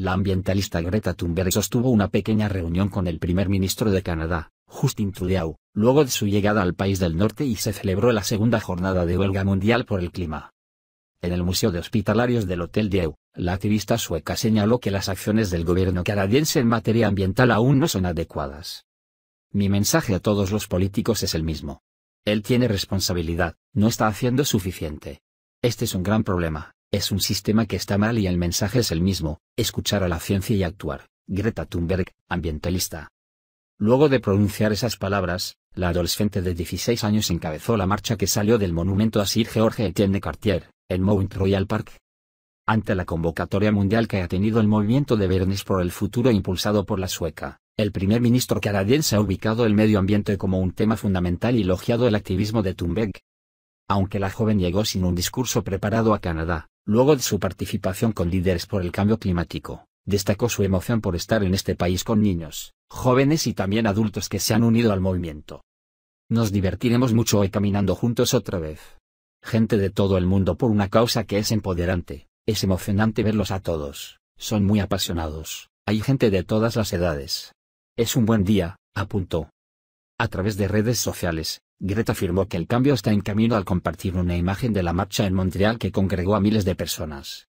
La ambientalista Greta Thunberg sostuvo una pequeña reunión con el primer ministro de Canadá, Justin Trudeau, luego de su llegada al país del norte y se celebró la segunda jornada de huelga mundial por el clima. En el Museo de Hospitalarios del Hotel Dieu, la activista sueca señaló que las acciones del gobierno canadiense en materia ambiental aún no son adecuadas. Mi mensaje a todos los políticos es el mismo. Él tiene responsabilidad, no está haciendo suficiente. Este es un gran problema. Es un sistema que está mal y el mensaje es el mismo, escuchar a la ciencia y actuar. Greta Thunberg, ambientalista. Luego de pronunciar esas palabras, la adolescente de 16 años encabezó la marcha que salió del monumento a Sir George Etienne Cartier, en Mount Royal Park. Ante la convocatoria mundial que ha tenido el movimiento de Bernice por el futuro impulsado por la sueca, el primer ministro canadiense ha ubicado el medio ambiente como un tema fundamental y elogiado el activismo de Thunberg. Aunque la joven llegó sin un discurso preparado a Canadá, Luego de su participación con líderes por el cambio climático, destacó su emoción por estar en este país con niños, jóvenes y también adultos que se han unido al movimiento. Nos divertiremos mucho hoy caminando juntos otra vez. Gente de todo el mundo por una causa que es empoderante, es emocionante verlos a todos, son muy apasionados, hay gente de todas las edades. Es un buen día, apuntó. A través de redes sociales, Greta afirmó que el cambio está en camino al compartir una imagen de la marcha en Montreal que congregó a miles de personas.